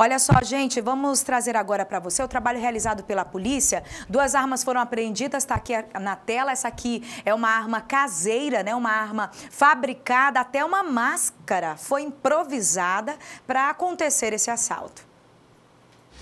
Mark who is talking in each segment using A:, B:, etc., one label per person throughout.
A: Olha só, gente, vamos trazer agora para você o trabalho realizado pela polícia. Duas armas foram apreendidas, está aqui na tela. Essa aqui é uma arma caseira, né? Uma arma fabricada, até uma máscara foi improvisada para acontecer esse assalto.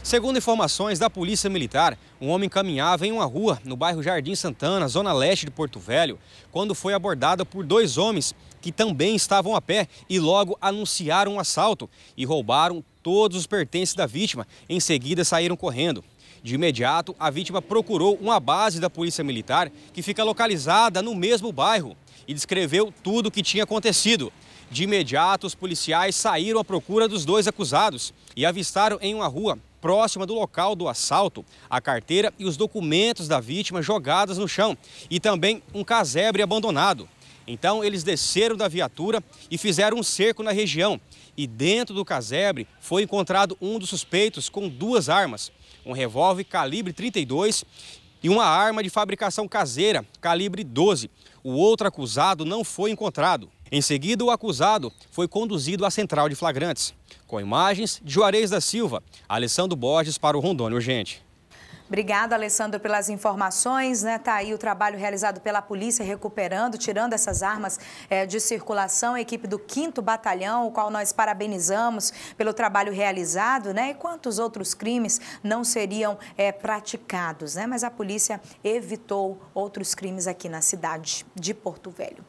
B: Segundo informações da Polícia Militar, um homem caminhava em uma rua no bairro Jardim Santana, zona leste de Porto Velho, quando foi abordado por dois homens que também estavam a pé e logo anunciaram um assalto e roubaram todos os pertences da vítima. Em seguida, saíram correndo. De imediato, a vítima procurou uma base da Polícia Militar que fica localizada no mesmo bairro e descreveu tudo o que tinha acontecido. De imediato, os policiais saíram à procura dos dois acusados e avistaram em uma rua próxima do local do assalto, a carteira e os documentos da vítima jogados no chão e também um casebre abandonado. Então, eles desceram da viatura e fizeram um cerco na região. E dentro do casebre foi encontrado um dos suspeitos com duas armas: um revólver calibre 32 e uma arma de fabricação caseira calibre 12. O outro acusado não foi encontrado. Em seguida, o acusado foi conduzido à central de flagrantes, com imagens de Juarez da Silva, Alessandro Borges para o Rondônia Urgente.
A: Obrigada, Alessandro, pelas informações. Né? Tá aí o trabalho realizado pela polícia, recuperando, tirando essas armas é, de circulação. A equipe do 5 Batalhão, o qual nós parabenizamos pelo trabalho realizado, né? E quantos outros crimes não seriam é, praticados, né? Mas a polícia evitou outros crimes aqui na cidade de Porto Velho.